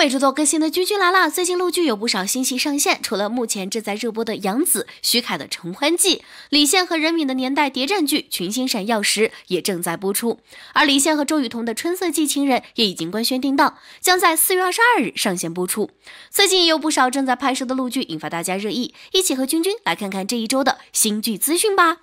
每周都更新的君君来了。最近陆剧有不少新戏上线，除了目前正在热播的杨紫、徐凯的《承欢记》，李现和任敏的年代谍战剧《群星闪耀时》也正在播出，而李现和周雨彤的《春色寄情人》也已经官宣定档，将在四月二十二日上线播出。最近也有不少正在拍摄的陆剧引发大家热议，一起和君君来看看这一周的新剧资讯吧。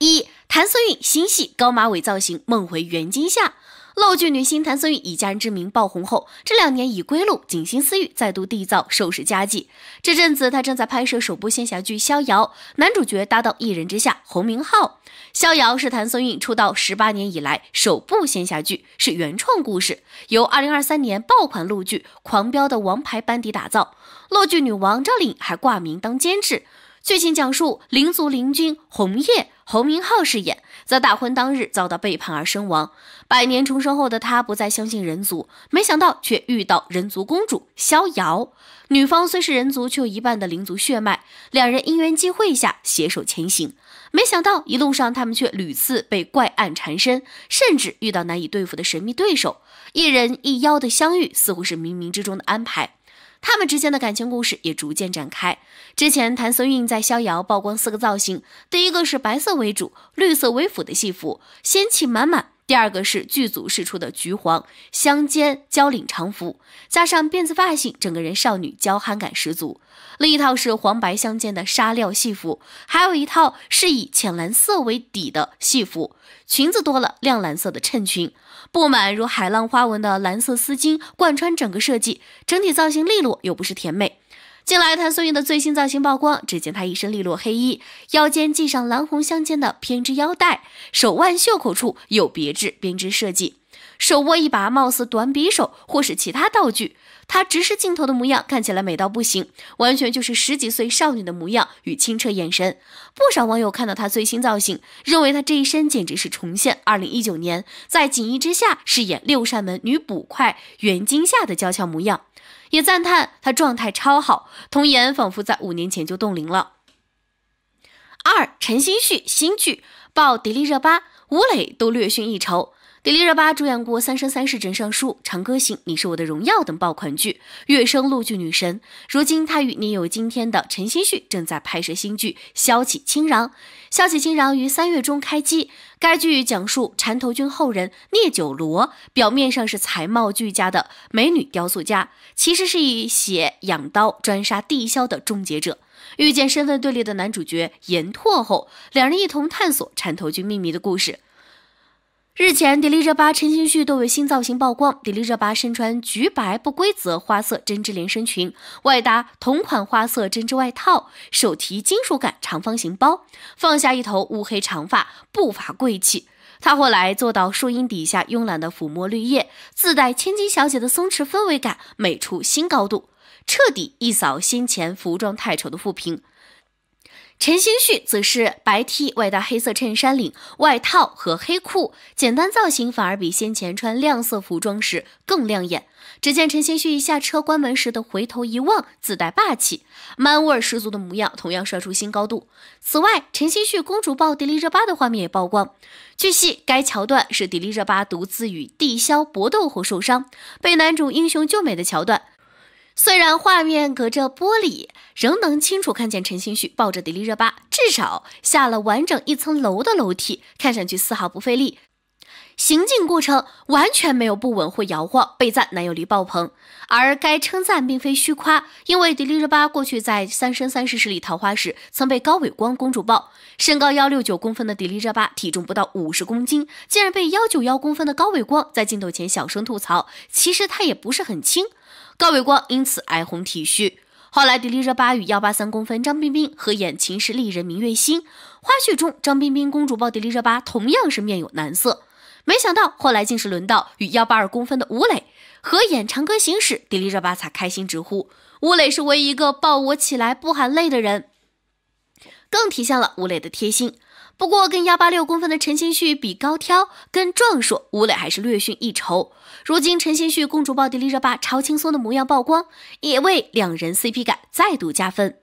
一，谭松韵新戏高马尾造型，梦回袁今夏。露剧女星谭松韵以家人之名爆红后，这两年以归路、锦心似玉再度缔造收视佳绩。这阵子她正在拍摄首部仙侠剧《逍遥》，男主角搭档一人之下洪明昊。《逍遥》是谭松韵出道十八年以来首部仙侠剧，是原创故事，由2023年爆款露剧《狂飙》的王牌班底打造。露剧女王赵丽颖还挂名当监制。剧情讲述灵族灵君红叶。侯明昊饰演在大婚当日遭到背叛而身亡，百年重生后的他不再相信人族，没想到却遇到人族公主逍遥。女方虽是人族，却有一半的灵族血脉。两人因缘际会下携手前行，没想到一路上他们却屡次被怪案缠身，甚至遇到难以对付的神秘对手。一人一妖的相遇，似乎是冥冥之中的安排。他们之间的感情故事也逐渐展开。之前谭松韵在《逍遥》曝光四个造型，第一个是白色为主、绿色为辅的戏服，仙气满满。第二个是剧组试出的橘黄相间交领长服，加上辫子发型，整个人少女娇憨感十足。另一套是黄白相间的纱料戏服，还有一套是以浅蓝色为底的戏服，裙子多了亮蓝色的衬裙，布满如海浪花纹的蓝色丝巾贯穿整个设计，整体造型利落又不失甜美。近来谭松韵的最新造型曝光，只见她一身利落黑衣，腰间系上蓝红相间的编织腰带，手腕袖口处有别致编织设计，手握一把貌似短匕首或是其他道具。她直视镜头的模样看起来美到不行，完全就是十几岁少女的模样与清澈眼神。不少网友看到她最新造型，认为她这一身简直是重现二零一九年在《锦衣之下》饰演六扇门女捕快袁今夏的娇俏模样。也赞叹他状态超好，童颜仿佛在五年前就冻龄了。二陈星旭新剧爆迪丽热巴、吴磊都略逊一筹。迪丽热巴主演过《三生三世枕上书》《长歌行》《你是我的荣耀》等爆款剧，月升露》剧女神。如今，她与你有今天的陈星旭正在拍摄新剧《萧启青壤》。《萧启青壤》于三月中开机。该剧讲述缠头军后人聂九罗，表面上是才貌俱佳的美女雕塑家，其实是以血养刀、专杀地枭的终结者。遇见身份对立的男主角严拓后，两人一同探索缠头军秘密的故事。日前，迪丽热巴、陈星旭都为新造型曝光。迪丽热巴身穿橘白不规则花色针织连身裙，外搭同款花色针织外套，手提金属感长方形包，放下一头乌黑长发，不乏贵气。她后来坐到树荫底下，慵懒地抚摸绿叶，自带千金小姐的松弛氛围感，美出新高度，彻底一扫先前服装太丑的负评。陈星旭则是白 T 外搭黑色衬衫领外套和黑裤，简单造型反而比先前穿亮色服装时更亮眼。只见陈星旭一下车关门时的回头一望，自带霸气、man 味十足的模样，同样帅出新高度。此外，陈星旭公主抱迪丽热巴的画面也曝光。据悉，该桥段是迪丽热巴独自与地枭搏斗后受伤，被男主英雄救美的桥段。虽然画面隔着玻璃，仍能清楚看见陈星旭抱着迪丽热巴，至少下了完整一层楼的楼梯，看上去丝毫不费力，行进过程完全没有不稳或摇晃，被赞男友力爆棚。而该称赞并非虚夸，因为迪丽热巴过去在《三生三世十里桃花》时曾被高伟光公主抱，身高幺六九公分的迪丽热巴体重不到五十公斤，竟然被幺九幺公分的高伟光在镜头前小声吐槽：“其实他也不是很轻。”高伟光因此哀鸿体恤。后来，迪丽热巴与幺八三公分张彬彬合演《秦时丽人明月心》，花絮中，张彬彬公主抱迪丽热巴，同样是面有难色。没想到，后来竟是轮到与幺八二公分的吴磊合演《长歌行》时，迪丽热巴才开心直呼：“吴磊是唯一一个抱我起来不喊累的人。”更体现了吴磊的贴心。不过，跟幺八六公分的陈星旭比高挑，跟壮硕，吴磊还是略逊一筹。如今，陈星旭公主抱迪丽热巴超轻松的模样曝光，也为两人 CP 感再度加分。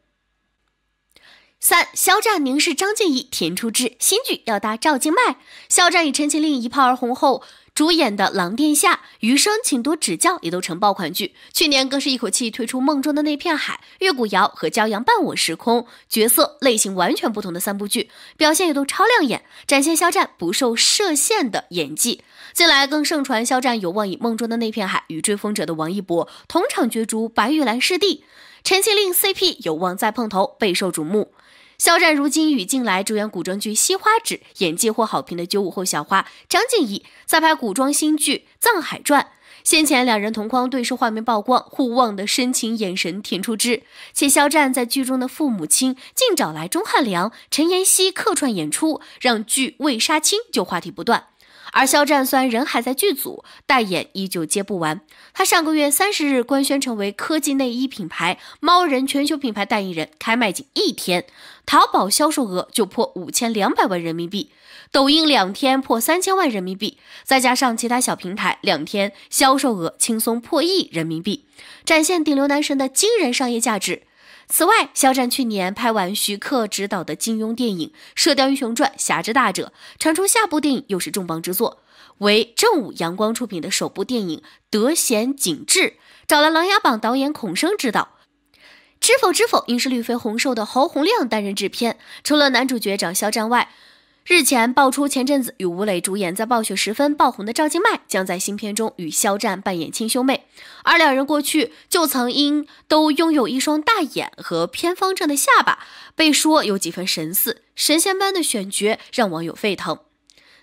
三，肖战、凝视张婧怡、田初之新剧要搭赵今麦。肖战与陈情令一炮而红后。主演的《狼殿下》、《余生请多指教》也都成爆款剧，去年更是一口气推出《梦中的那片海》、《月骨遥》和《骄阳伴我》时空角色类型完全不同的三部剧，表现也都超亮眼，展现肖战不受设限的演技。近来更盛传肖战有望以《梦中的那片海》与《追风者》的王一博同场角逐《白玉兰》视帝，陈情令 CP 有望再碰头，备受瞩目。肖战如今与近来主演古装剧《西花指》，演技获好评的九五后小花张婧仪在拍古装新剧《藏海传》。先前两人同框对视画面曝光，互望的深情眼神甜出汁。且肖战在剧中的父母亲竟找来钟汉良、陈妍希客串演出，让剧未杀青就话题不断。而肖战虽然人还在剧组，代言依旧接不完。他上个月三十日官宣成为科技内衣品牌猫人全球品牌代言人，开卖仅一天，淘宝销售额就破五千两百万人民币，抖音两天破三千万人民币，再加上其他小平台，两天销售额轻松破亿人民币，展现顶流男神的惊人商业价值。此外，肖战去年拍完徐克执导的金庸电影《射雕英雄传：侠之大者》，传出下部电影又是重磅之作，为正午阳光出品的首部电影《德贤景致》，找了《琅琊榜》导演孔笙执导，《知否知否》应是绿肥红瘦的侯鸿亮担任制片。除了男主角长肖战外，日前爆出，前阵子与吴磊主演在《暴雪时分》爆红的赵今麦，将在新片中与肖战扮演亲兄妹，而两人过去就曾因都拥有一双大眼和偏方正的下巴，被说有几分神似，神仙般的选角让网友沸腾。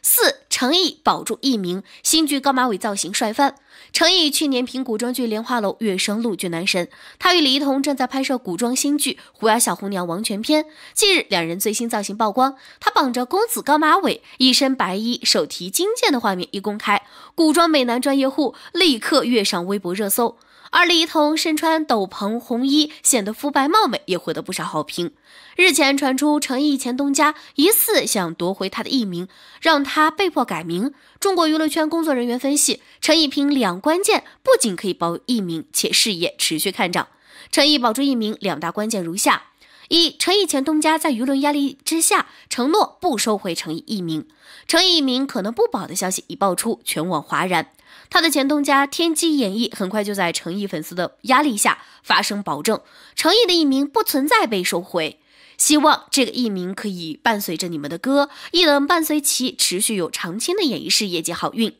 四成毅保住艺名，新剧高马尾造型帅翻。成毅去年凭古装剧《莲花楼》跃升陆剧男神，他与李一桐正在拍摄古装新剧《狐妖小红娘·王权篇》。近日，两人最新造型曝光，他绑着公子高马尾，一身白衣，手提金剑的画面一公开，古装美男专业户立刻跃上微博热搜。而李一桐身穿斗篷红衣，显得肤白貌美，也获得不少好评。日前传出陈毅前东家疑似想夺回他的艺名，让他被迫改名。中国娱乐圈工作人员分析，陈意凭两关键，不仅可以保艺名，且事业持续看涨。陈毅保住艺名两大关键如下。一成毅前东家在舆论压力之下承诺不收回成毅艺名，成毅艺名可能不保的消息已爆出，全网哗然。他的前东家天机演艺很快就在成毅粉丝的压力下发生保证，成毅的艺名不存在被收回。希望这个艺名可以伴随着你们的歌，亦能伴随其持续有长青的演艺事业及好运。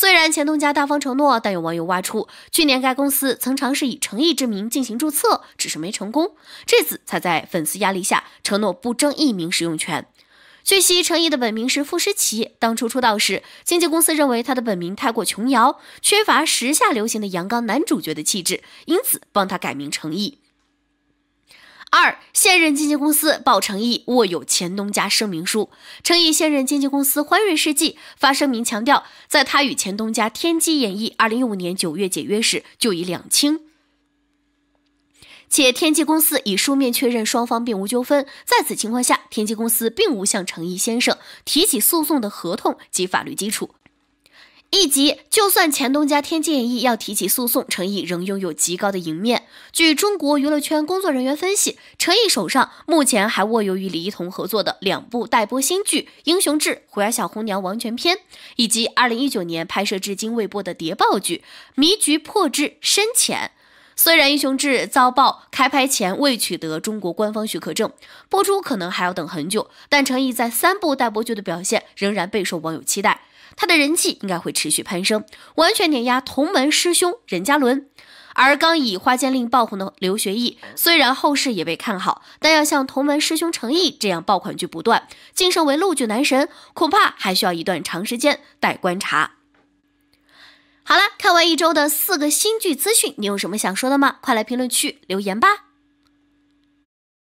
虽然钱东家大方承诺，但有网友挖出，去年该公司曾尝试以诚意之名进行注册，只是没成功，这次才在粉丝压力下承诺不争一名使用权。据悉，诚毅的本名是傅诗淇，当初出道时，经纪公司认为他的本名太过琼瑶，缺乏时下流行的阳刚男主角的气质，因此帮他改名诚毅。二现任经纪公司鲍诚毅握有钱东家声明书，诚毅现任经纪公司欢瑞世纪发声明强调，在他与钱东家天机演艺二零一五年九月解约时就已两清，且天机公司已书面确认双方并无纠纷。在此情况下，天机公司并无向诚毅先生提起诉讼的合同及法律基础。一集，就算前东家天津演艺要提起诉讼，陈毅仍拥有极高的赢面。据中国娱乐圈工作人员分析，陈毅手上目前还握有与李一桐合作的两部待播新剧《英雄志》《虎牙小红娘王权篇》，以及2019年拍摄至今未播的谍报剧《迷局破之深浅》。虽然《英雄志》遭爆开拍前未取得中国官方许可证，播出可能还要等很久，但陈毅在三部待播剧的表现仍然备受网友期待。他的人气应该会持续攀升，完全碾压同门师兄任嘉伦。而刚以《花间令》爆红的刘学义，虽然后世也被看好，但要像同门师兄成毅这样爆款剧不断，晋升为陆剧男神，恐怕还需要一段长时间待观察。好了，看完一周的四个新剧资讯，你有什么想说的吗？快来评论区留言吧。